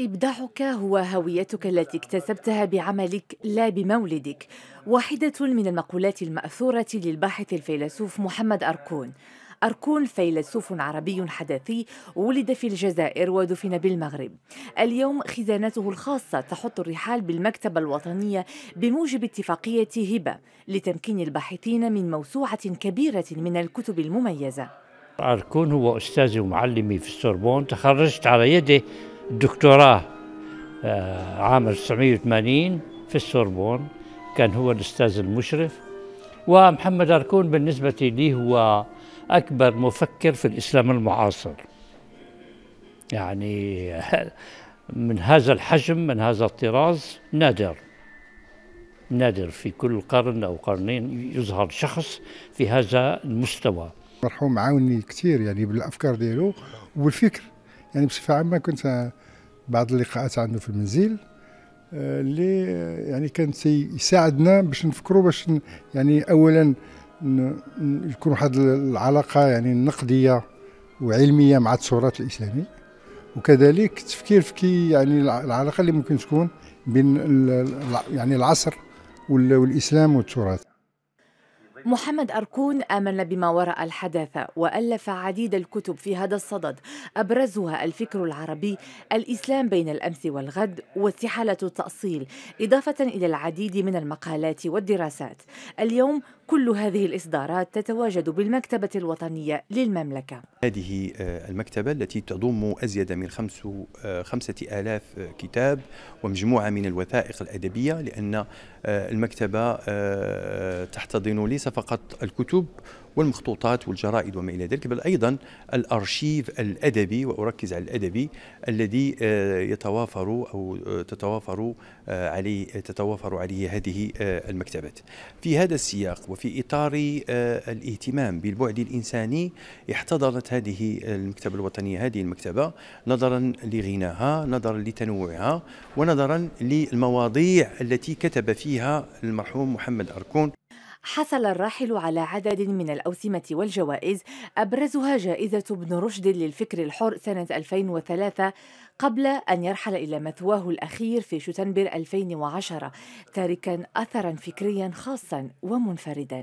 إبداعك هو هويتك التي اكتسبتها بعملك لا بمولدك واحدة من المقولات المأثورة للباحث الفيلسوف محمد أركون أركون فيلسوف عربي حداثي ولد في الجزائر ودفن بالمغرب اليوم خزانته الخاصة تحط الرحال بالمكتبة الوطنية بموجب اتفاقية هبة لتمكين الباحثين من موسوعة كبيرة من الكتب المميزة أركون هو أستاذي ومعلمي في السوربون تخرجت على يده الدكتوراه آه، عام 1980 في السوربون كان هو الأستاذ المشرف ومحمد أركون بالنسبة لي هو أكبر مفكر في الإسلام المعاصر يعني من هذا الحجم من هذا الطراز نادر نادر في كل قرن أو قرنين يظهر شخص في هذا المستوى مرحوم عاوني كثير يعني بالافكار ديالو وبالفكر يعني بصفه عامه كنت بعض اللقاءات عنده في المنزل آه، اللي يعني كان يساعدنا باش نفكروا باش يعني اولا يكون واحد العلاقه يعني نقديه وعلميه مع التراث الاسلامي وكذلك التفكير في كي يعني العلاقه اللي ممكن تكون بين يعني العصر والاسلام والتراث محمد أركون آمن بما وراء الحداثة وألف عديد الكتب في هذا الصدد أبرزها الفكر العربي الإسلام بين الأمس والغد واستحالة التأصيل إضافة إلى العديد من المقالات والدراسات اليوم كل هذه الإصدارات تتواجد بالمكتبة الوطنية للمملكة هذه آه، المكتبة التي تضم أزيد من خمس آه، خمسة آلاف آه، كتاب ومجموعة من الوثائق الأدبية لأن المكتبة تحتضن ليس فقط الكتب والمخطوطات والجرائد وما إلى ذلك بل أيضا الأرشيف الأدبي وأركز على الأدبي الذي آه، يتوافر أو آه، تتوافر آه، عليه تتوافر عليه هذه المكتبات في هذا السياق وفي إطار الاهتمام بالبعد الإنساني احتضنت هذه المكتبة الوطنية هذه المكتبة نظرا لغناها نظرا لتنوعها ونظرا للمواضيع التي كتب فيها المرحوم محمد أركون حصل الراحل على عدد من الأوسمة والجوائز أبرزها جائزة ابن رشد للفكر الحر سنة 2003 قبل أن يرحل إلى مثواه الأخير في شتنبر 2010 تاركا أثرا فكريا خاصا ومنفردا